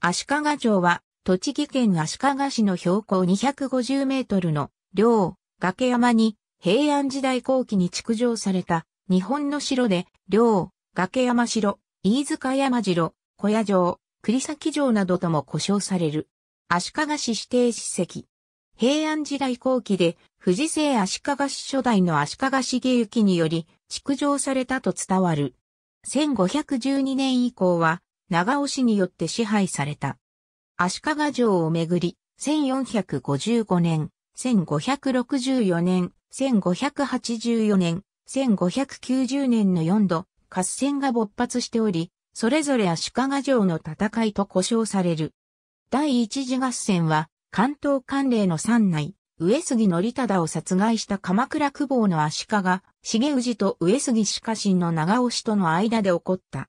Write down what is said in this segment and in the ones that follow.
足利城は、栃木県足利市の標高250メートルの、両、崖山に、平安時代後期に築城された、日本の城で、両、崖山城、飯塚山城、小屋城、栗崎城などとも呼称される。足利市指定史跡。平安時代後期で、富士製足利市初代の足利重行により、築城されたと伝わる。1512年以降は、長尾氏によって支配された。足利城をめぐり、1455年、1564年、1584年、1590年の4度、合戦が勃発しており、それぞれ足利城の戦いと呼称される。第一次合戦は、関東関連の三内、上杉則忠を殺害した鎌倉久保の足利、重氏と上杉鹿神の長尾氏との間で起こった。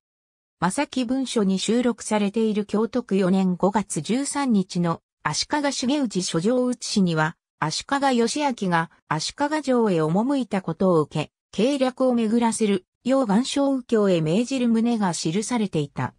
正木文書に収録されている京都区4年5月13日の足利重氏書状写しには、足利義明が足利城へ赴いたことを受け、計略を巡らせる、要願書右京へ命じる旨が記されていた。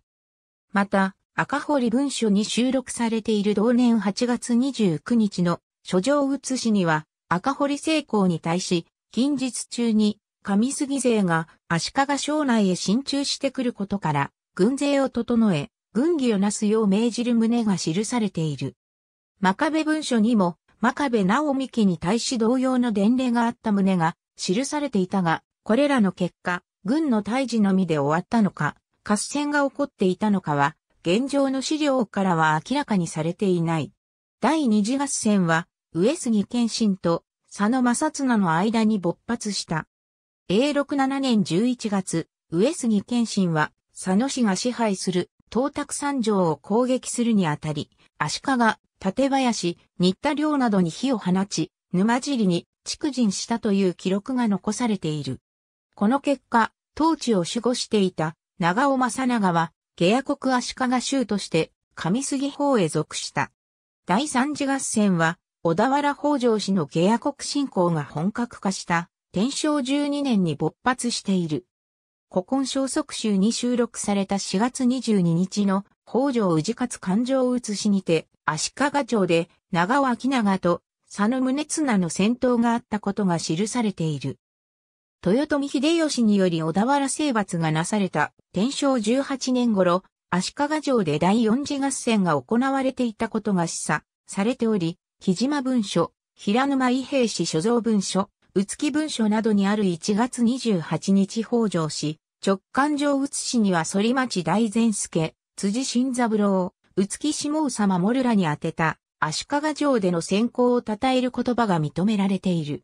また、赤堀文書に収録されている同年8月29日の書状写しには、赤堀成功に対し、近日中に上杉勢が足利省内へ進駐してくることから、軍勢を整え、軍議をなすよう命じる旨が記されている。真壁文書にも、真壁直美家に対し同様の伝令があった旨が記されていたが、これらの結果、軍の退治のみで終わったのか、合戦が起こっていたのかは、現状の資料からは明らかにされていない。第二次合戦は、上杉謙信と佐野正綱の間に勃発した。A67 年11月、上杉謙信は佐野市が支配する東卓山城を攻撃するにあたり、足利、縦林、新田領などに火を放ち、沼尻に畜人したという記録が残されている。この結果、当地を守護していた長尾正長は、下野国足利州として上杉方へ属した。第三次合戦は、小田原北条氏の下野国侵攻が本格化した天正12年に勃発している。古今小則集に収録された4月22日の北条氏勝勘定写しにて、足利町で長尾明長と佐野宗綱の戦闘があったことが記されている。豊臣秀吉により小田原征伐がなされた天正18年頃、足利城で第四次合戦が行われていたことが示唆されており、木島文書、平沼伊兵士所蔵文書、うつき文書などにある1月28日北条氏、直感上うつ氏には反町大善助、辻新三郎、うつき下モルラに宛てた、足利城での先行を称える言葉が認められている。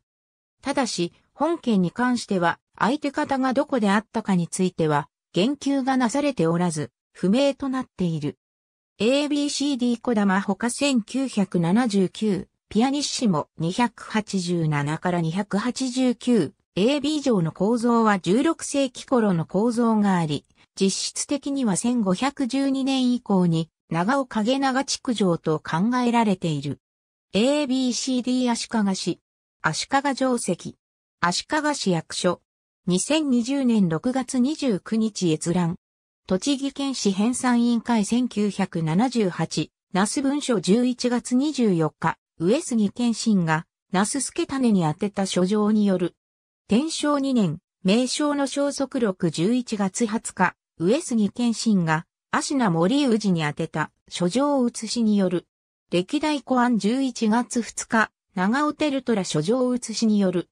ただし、本件に関しては、相手方がどこであったかについては、言及がなされておらず、不明となっている。ABCD 小玉ほか1979ピアニッシモ287から289、AB 上の構造は16世紀頃の構造があり、実質的には1512年以降に長尾影長築城と考えられている。ABCD 足利市、足利城跡、足利市役所、2020年6月29日閲覧、栃木県市編纂委員会1978、那須文書11月24日、上杉謙信が、那須助種に宛てた書状による。天正2年、名称の消息録11月20日、上杉謙信が、芦名森氏に宛てた書状写しによる。歴代古安11月2日、長尾テルトラ書状写しによる。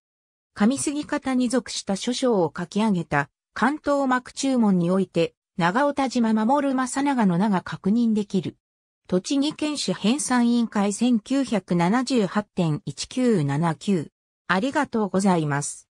上杉方に属した書章を書き上げた関東幕注文において、長尾田島守正長の名が確認できる。栃木県市編纂委員会1978.1979。ありがとうございます。